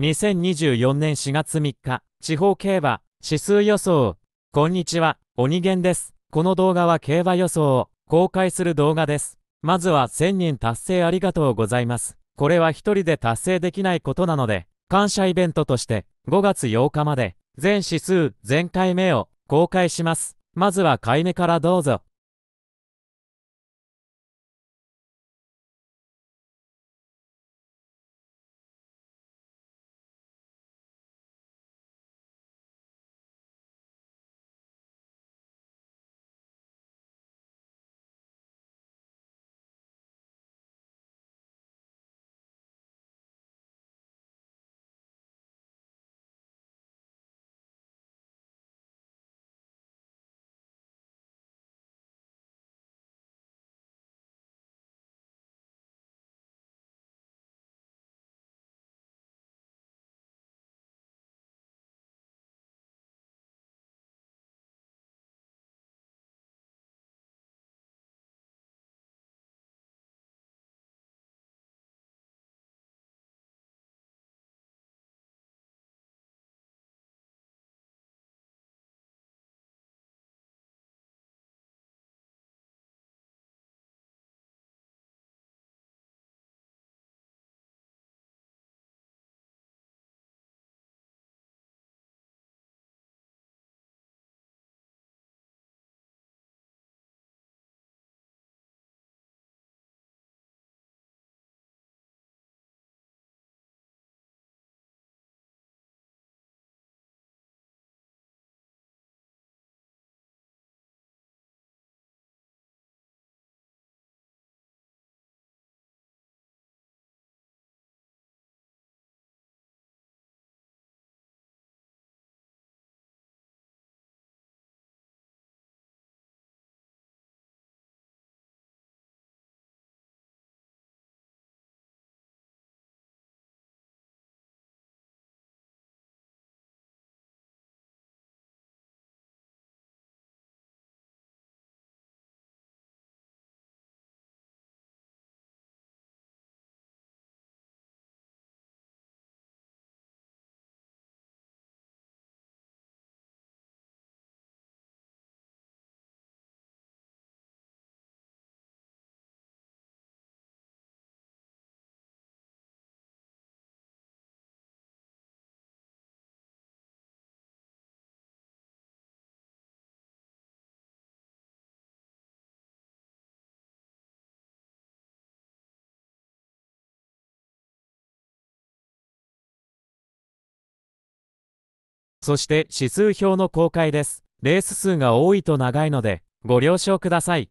2024年4月3日、地方競馬、指数予想。こんにちは、鬼源です。この動画は競馬予想を公開する動画です。まずは1000人達成ありがとうございます。これは一人で達成できないことなので、感謝イベントとして5月8日まで、全指数、全回目を公開します。まずは買い目からどうぞ。そして指数表の公開です。レース数が多いと長いので、ご了承ください。